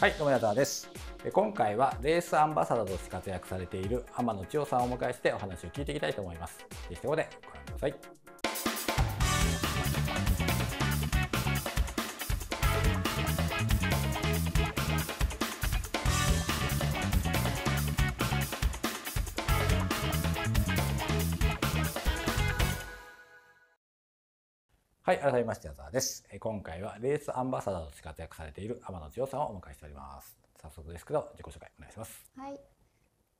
はい、どうも矢沢です。今回はレースアンバサダーとして活躍されている浜野千代さんをお迎えしてお話を聞いていきたいと思います。ぜひそこでご覧ください。はい、改めまして、矢沢です。今回はレースアンバサダーとして活躍されている天野千代さんをお迎えしております。早速ですけど、自己紹介お願いします。はい。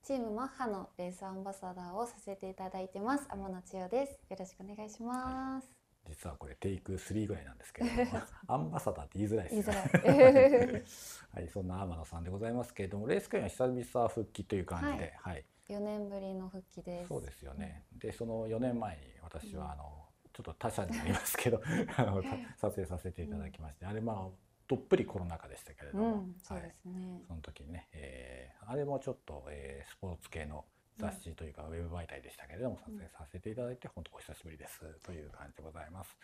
チームマッハのレースアンバサダーをさせていただいてます。天野千代です。よろしくお願いします。はい実はこれテイク3ぐらいなんですけど アンバサダーって言いづらいですね はい、そんな天野さんでございますけれどもレース界は久々復帰という感じで、はいはい、4年ぶりの復帰ですそうですよねでその4年前に私はあの、ちょっと他社になりますけど あの撮影させていただきまして、あれまあどっぷりコロナ禍でしたけれども、うんそねはい、その時にね、えー、あれもちょっと、えー、スポーツ系の雑誌というか、ウェブ媒体でしたけれども撮影させていただいて、本当お久しぶりですという感じでございます。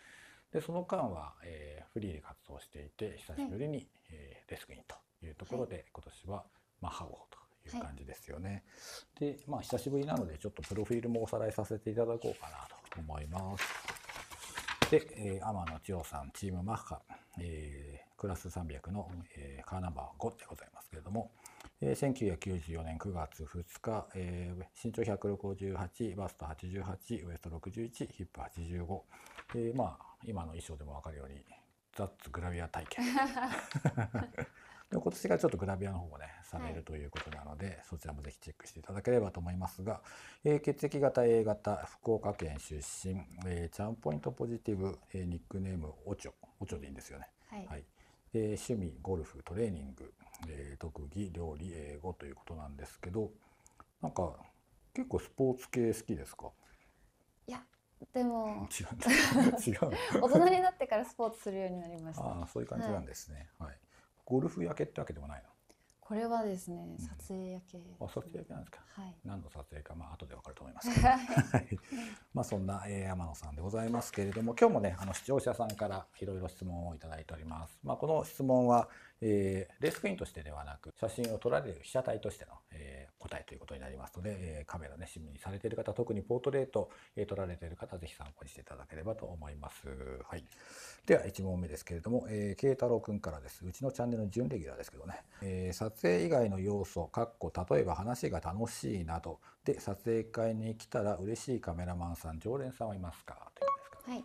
でその間は、えー、フリーで活動していて久しぶりに、はい、えー、デスクインというところで、はい、今年は、マあ、ハゴという感じですよね。でまあ久しぶりなのでちょっとプロフィールもおさらいさせていただこうかなと思います。で、えー、天野千代さん、チームマッハ、えー、クラス300の、えー、カーナンバー5でございますけれども、えー、1994年9月2日、えー、身長168、バスト88、ウエスト61、ヒップ85、えー、まあ、今の衣装でも分かるように、ザッツグラビア体験。で今年がちょっとグラビアの方もねされるということなので、はい、そちらもぜひチェックしていただければと思いますが、えー、血液型 A 型福岡県出身、えー、チャーポイントポジティブ、えー、ニックネームオチョオチョでいいんですよね。はい、はい、えー、趣味ゴルフトレーニング、えー、特技料理英語ということなんですけどなんか結構スポーツ系好きですかいやでも違う違う 大人になってからスポーツするようになりましたあそういう感じなんですね、はい、はいゴルフ焼けってわけでもないのこれはですね、撮影焼け、うん、撮影焼けなんですか、はい、何の撮影かまあ後でわかると思いますはい、まあそんな、えー、天野さんでございますけれども今日もねあの視聴者さんからいろいろ質問をいただいておりますまあこの質問は、えー、レースクイーンとしてではなく、写真を撮られる被写体としての、えー、答えということになりますので、えー、カメラね、趣味にされている方、特にポートレート、えー、撮られている方、ぜひ参考にしていただければと思います。はい。では、1問目ですけれども、えー、慶太郎くんからです。うちのチャンネルの準レギュラーですけどね、えー、撮影以外の要素、かっこ、例えば話が楽しいなど、で、撮影会に来たら嬉しいカメラマンさん、常連さんはいますかということですか、はい。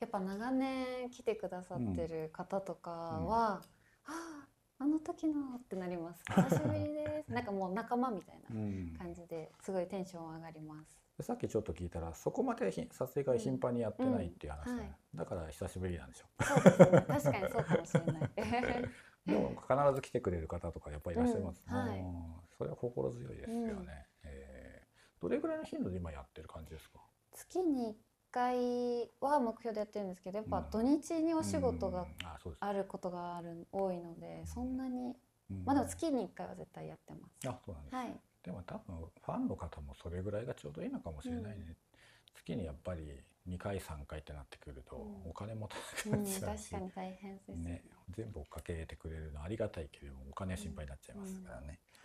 やっぱ長年来てくださってる方とかは、うんうんああの時のってなります久しぶりです なんかもう仲間みたいな感じですごいテンション上がります、うん、さっきちょっと聞いたらそこまで撮影会頻繁にやってないっていう話ね、うんうんはい、だから久しぶりなんでしょうです、ね、確かにそうかもしれない でも必ず来てくれる方とかやっぱりいらっしゃいます、ね、はい、それは心強いですよね、えー、どれぐらいの頻度で今やってる感じですか月に回は目標でやってるんですけどやっぱ土日にお仕事があることがある多いのでそんなにまあでも月に1回は絶対やってます。あそうなんです、ね、はい、でも多分ファンの方もそれぐらいがちょうどいいのかもしれないね。うん、月にやっぱり2回3回ってなってくるとお金もなくなっちゃうし、うんうん、確かに大変ですね、全部追っかけてくれるのありがたいけれどもお金心配になっちゃいますからね。うん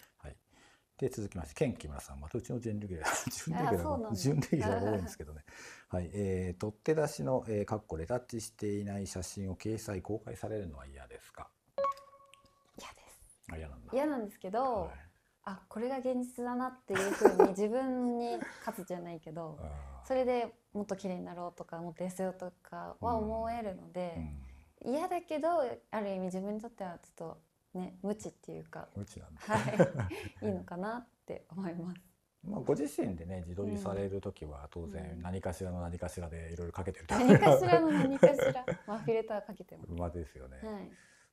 で、続きまして、ケン木村さん。またうちの準レギュラー、準レギュラーが、準レギュラーが多いんですけどね。はい。えー、取っ手出しの、えー、かっこレタッチしていない写真を掲載、公開されるのは嫌ですか嫌です。あ、嫌なんだ。嫌なんですけど、はい、あ、これが現実だなっていうふうに 自分に勝つじゃないけど、それでもっと綺麗になろうとか、もっと痩せようとかは思えるので、うんうん、嫌だけど、ある意味自分にとってはちょっと、ね無知っていうか無知なんで、はい、いいのかなって思います。まあ、ご自身でね自撮りされる時は当然何かしらの何かしらでいろいろかけてる、うん、何かしらの何かしら まあフィルターかけてます馬ですよね、はい、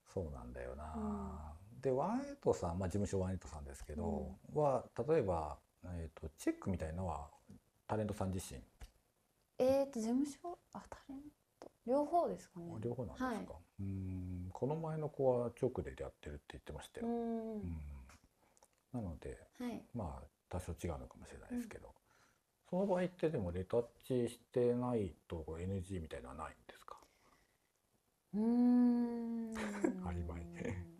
そうなんだよな、うん、でワンエイトさん、まあ、事務所ワンエイトさんですけど、うん、は例えば、えーと、チェックみたいのはタレントさん自身えっ、と事務所あタレントと両方ですかね両方なんですか、はい、うんこの前の子は直でやってるって言ってましたようんなので、はい、まあ多少違うのかもしれないですけど、うん、その場合ってでもレタッチしてないと NG みたいのはないんですかうんありまいね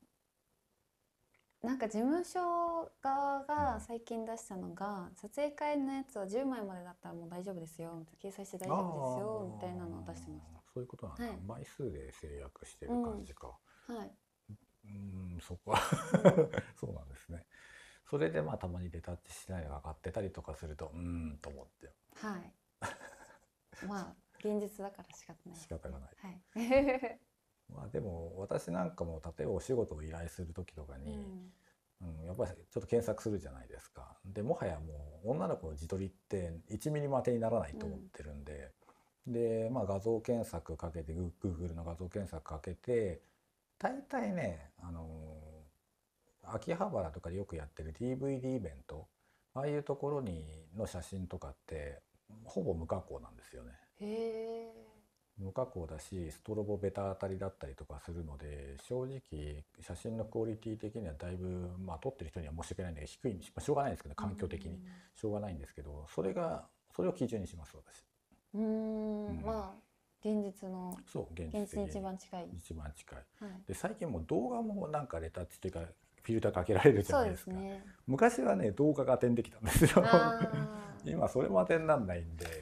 なんか事務所側が最近出したのが、撮影会のやつは10枚までだったらもう大丈夫ですよ掲載して大丈夫ですよみたいなのを出してましたそういうことなんだ、はい、枚数で制約してる感じか、うん、はいうんそこは そうなんですねそれでまあたまにデタッチしないのが上がってたりとかするとうんと思ってはいまあ現実だから仕方ない 仕方がない、はいまあ、でも私なんかも例えばお仕事を依頼する時とかに、うん、うん、やっぱりちょっと検索するじゃないですかでもはやもう女の子の自撮りって1ミリも当てにならないと思ってるんで、うん、で、まあ、画像検索かけて Google の画像検索かけて大体ね、あのー、秋葉原とかでよくやってる DVD イベントああいうところにの写真とかってほぼ無加工なんですよね。へー無加工だしストロボベタ当たりだったりとかするので正直写真のクオリティ的にはだいぶ、まあ、撮ってる人には申し訳ないんで低い、まあ、しょうがないですけど環境的にしょうがないんですけどそれがそれを基準にします私。うん、うん、まあ現実のそう現実に一番近い一番近い、はい、で最近も動画もなんかレタッチっていうかフィルターかけられるじゃないですか、ね、昔はね動画が点できたんですよ 今それも当てにならないんで、はい、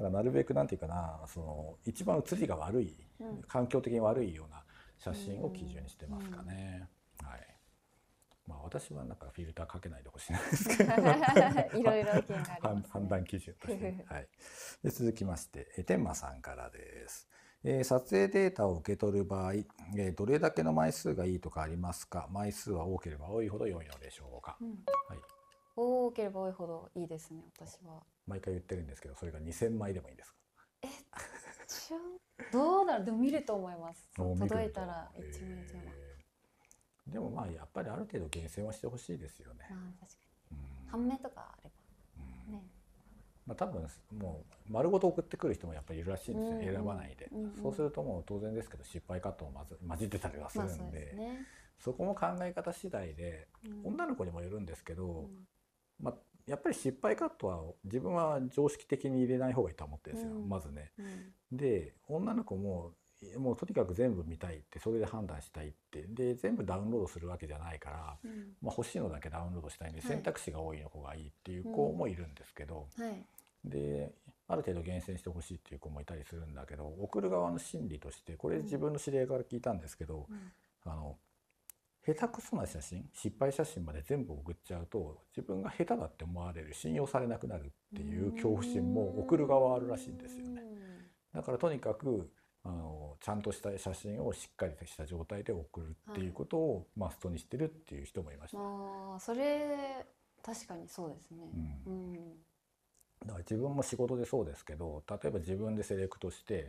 なんかなるべくなんていうかなその一番写りが悪い、うん、環境的に悪いような写真を基準にしてますかね。うん、はいまあ、私はなんかフィルターかけないでほしいんですけどいろいろ意見があります、ね、判断基準として、はい、で続きまして天馬さんからです。え撮影データを受け取る場合、えどれだけの枚数がいいとかありますか枚数は多ければ多いほど良いのでしょうか、うん、はい、多ければ多いほどいいですね私は毎回言ってるんですけどそれが2000枚でもいいんですかえどうなるでも見ると思います 届いたら一枚一枚、えー、でもまあやっぱりある程度厳選はしてほしいですよね、まあ、確かに、うん、半目とかあればまあ、多分もう丸ごと送ってくる人もやっぱりいるらしいんですよ、うん、選ばないで、うんうん、そうするともう当然ですけど失敗カットもまず混じってたりはするんでまあそでね、そこも考え方次第で、うん、女の子にもよるんですけど、まあ、やっぱり失敗カットは自分は常識的に入れない方がいいと思ってるんですよ、まずね。で女の子ももうとにかく全部見たいってそれで判断したいってで全部ダウンロードするわけじゃないから、まあ、欲しいのだけダウンロードしたいんで、選択肢が多いの方がいいっていう子もいるんですけど。はいである程度厳選してほしいっていう子もいたりするんだけど送る側の心理としてこれ自分の指令から聞いたんですけど、うん、あの下手くそな写真失敗写真まで全部送っちゃうと自分が下手だって思われる信用されなくなるっていう恐怖心も送る側あるらしいんですよね。だからとにかくあのちゃんとした写真をしっかりとした状態で送るっていうことをマストにしてるっていう人もいました。はい、あそれ確かにそうですね、うん、うんだから自分も仕事でそうですけど例えば自分でセレクトして、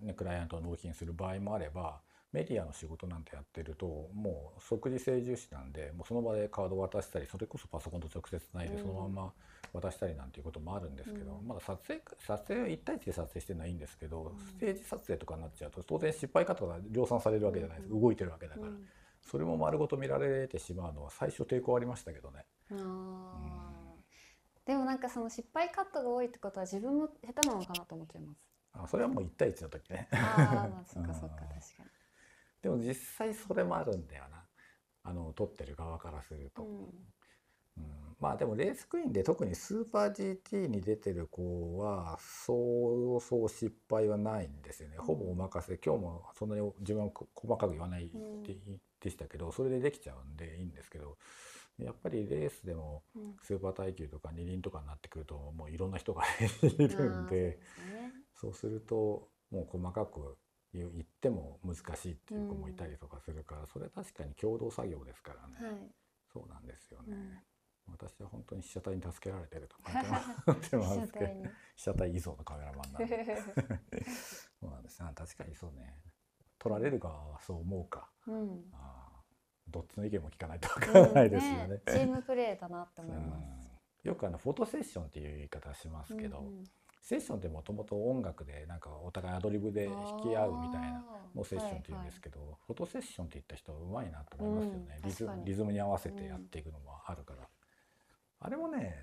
うん、ね、クライアントを納品する場合もあればメディアの仕事なんてやってるともう即時性重視なんでもうその場でカード渡したりそれこそパソコンと直接つないでそのまま渡したりなんていうこともあるんですけど、うん、まだ撮影撮影は1対1で撮影してないんですけど、うん、ステージ撮影とかになっちゃうと当然失敗方が量産されるわけじゃないです、うん、動いてるわけだから、それも丸ごと見られてしまうのは最初抵抗ありましたけどね。うんでもなんかその失敗カットが多いってことは自分も下手なのかなと思っちゃいますあそれはもう一対一の時ねああそっかそっか確かにでも実際それもあるんだよなあの撮ってる側からすると、うん、うん、まあでもレースクイーンで特にスーパー GT に出てる子はそうそう失敗はないんですよね、ほぼお任せ今日もそんなに自分は細かく言わないで,、でしたけどそれでできちゃうんでいいんですけどやっぱりレースでもスーパー耐久とか二輪とかになってくるともういろんな人が いるんでそうするともう細かく言っても難しいっていう子もいたりとかするからそれは確かに共同作業ですからねそうなんですよね。私は本当に被写体に助けられてると思ってますけど 被写体以上のカメラマンなんで そうなんですね確かにそうね撮られる側はそう思うか、うん、あどっちの意見も聞かないとわからないですよねうんね、チームプレーだなって思います、よくあのフォトセッションっていう言い方しますけど、うんセッションってもともと音楽でなんかお互いアドリブで引き合うみたいなのセッションって言うんですけど、はいはい、フォトセッションって言った人うまいなと思いますよね、うん、リズリズムに合わせてやっていくのもあるから、あれもね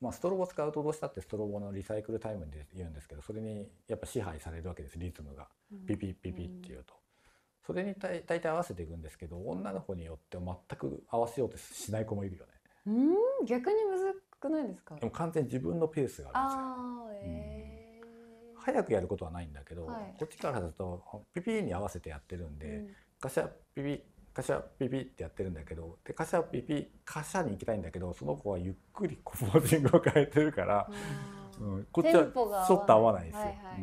まあ、ストロボ使うとどうしたってストロボのリサイクルタイムで言うんですけどそれにやっぱ支配されるわけですリズムがピピピピっていうと、それに大体合わせていくんですけど女の子によって全く合わせようとしない子もいるよね。うん逆にむずくないですかでも完全に自分のペースがあるんですよ、えー、早くやることはないんだけど、はい、こっちからだとピピに合わせてやってるんで、うん、ガシャピピカシャピピってやってるんだけどでカシャピピカシャに行きたいんだけどその子はゆっくりこポージングを変えてるから、うん、こっちはちょっと合わないですよ。はいはい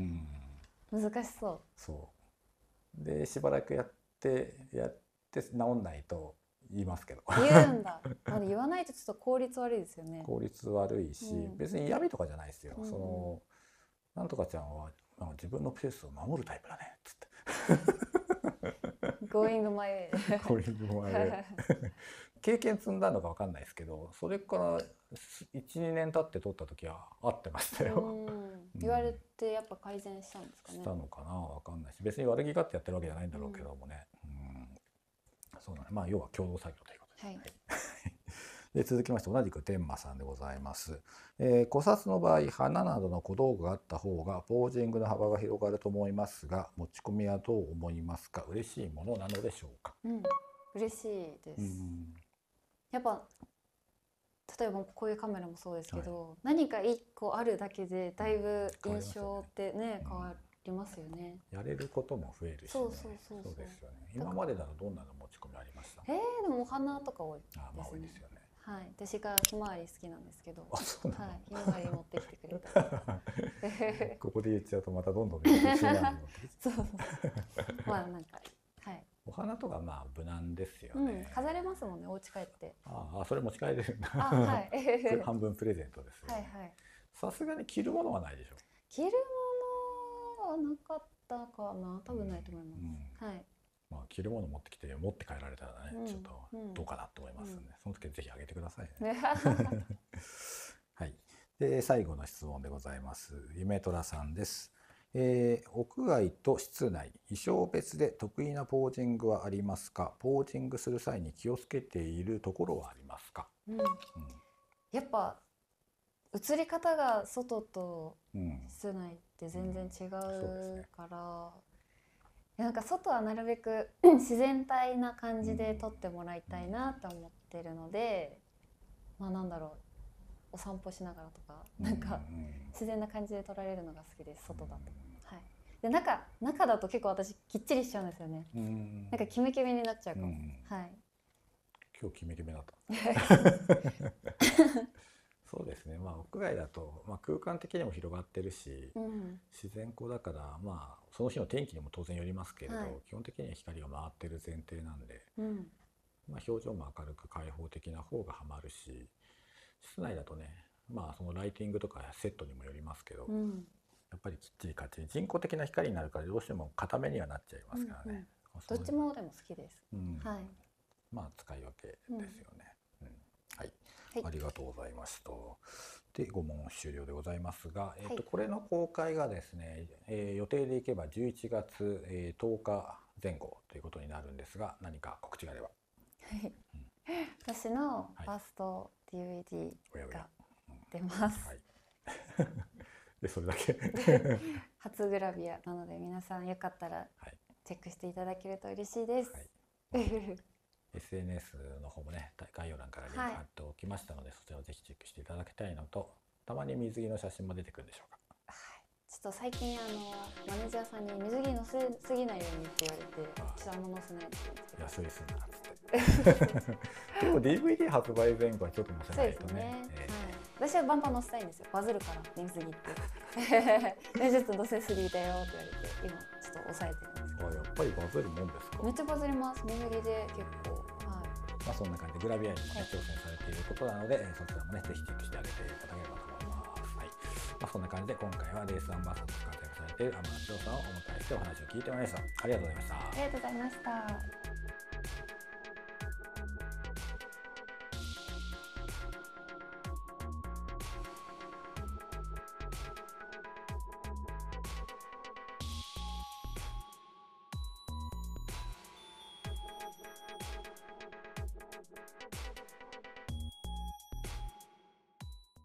うん、難しそうそうでしばらくやってやって治んないと言いますけど言うん だ言わないとちょっと効率悪いですよね効率悪いし、うん、別に嫌味とかじゃないですよ、うん、そのなんとかちゃんは自分のペースを守るタイプだねっつって Going my way 経験積んだのか分かんないですけどそれから12年経って取った時は合ってましたよ、うん、言われってやっぱ改善したんですかね。したのかなわかんないし別に悪気があってやってるわけじゃないんだろうけどもね、うん、うんそうだねまあ要は共同作業ということで。すね。はい で続きまして同じく天馬さんでございます。えー、古札の場合花などの小道具があった方がポージングの幅が広がると思いますが持ち込みはどう思いますか嬉しいものなのでしょうか、うん、嬉しいです、やっぱ例えばこういうカメラもそうですけど、はい、何か一個あるだけでだいぶ印象ってね、変わりますよね、やれることも増えるし、ね、そうそうそうそうですよね今までだとどんなの持ち込みありましたえー、でもお花とか多いですねあ、まあ、多いですよねはい、私がひまわり好きなんですけど、はい、ひまわり持ってきてくれた。ここで言っちゃうとまたどんどん そうそう。まあなんか花とかまあ無難ですよね、うん、飾れますもんねお家帰ってああそれ持ち帰れるんだ、はい、半分プレゼントです、さすがに着るものはないでしょ着るものはなかったかな多分ないと思います、うんうん、はいまあ、着るもの持ってきて持って帰られたらね、うん、ちょっとどうかなと思いますんで、その時ぜひあげてくださいね。はい、で最後の質問でございます。夢虎さんです。えー、屋外と室内、衣装別で得意なポージングはありますかポージングする際に気をつけているところはありますか、うん、うん、やっぱ映り方が外と室内って全然違うから、うんうんね、なんか外はなるべく 自然体な感じで撮ってもらいたいなと思ってるので、まあなんだろうお散歩しながらとかなんか自然な感じで撮られるのが好きです外だと。で中中だと結構私きっちりしちゃうんですよね。んなんかキメキメになっちゃうかも。はい。今日キメキメだった。そうですね。まあ屋外だとまあ空間的にも広がってるし、うん、自然光だからまあその日の天気にも当然よりますけれど、はい、基本的には光が回ってる前提なんで、うん、まあ表情も明るく開放的な方がはまるし、室内だとね、まあそのライティングとかセットにもよりますけど。うんやっぱりきっちり勝ち人工的な光になるからどうしても固めにはなっちゃいますからね。うんうん、どっちもでも好きです。うん、はい。まあ使い分けですよね。うん、はい、はい、ありがとうございました。で5問終了でございますが、えーと、はい、これの公開がですね、えー、予定でいけば11月、えー、10日前後ということになるんですが何か告知があれば。はい、うん、私のファースト DVD が出ます。はい、でそれだけ 初グラビアなので皆さんよかったらチェックしていただけると嬉しいです、はい SNS の方もね概要欄からリンク貼っておきましたので、はい、そちらをぜひチェックしていただきたいのとたまに水着の写真も出てくるんでしょうかちょっと最近あのマネージャーさんに水着載せすぎないようにって言われて「ちらも載せなって安いすんなって でも DVD 発売前後はちょっと申し訳ないとねね、えー私はバンパー乗せたいんですよバズるからって言いすぎて でちょっと乗せすぎだよって言われて今ちょっと抑えてるんですけどあやっぱりバズるもんですかめっちゃバズります耳切りで結構はいまあそんな感じでグラビアにも、ね、挑戦されていることなので、はい、そちらもねぜひチェックしてあげていただければと思いますはいまあそんな感じで今回はレースアンバサダーと活躍されている天野翔さんをお迎えしてお話を聞いてもらいましたありがとうございましたありがとうございました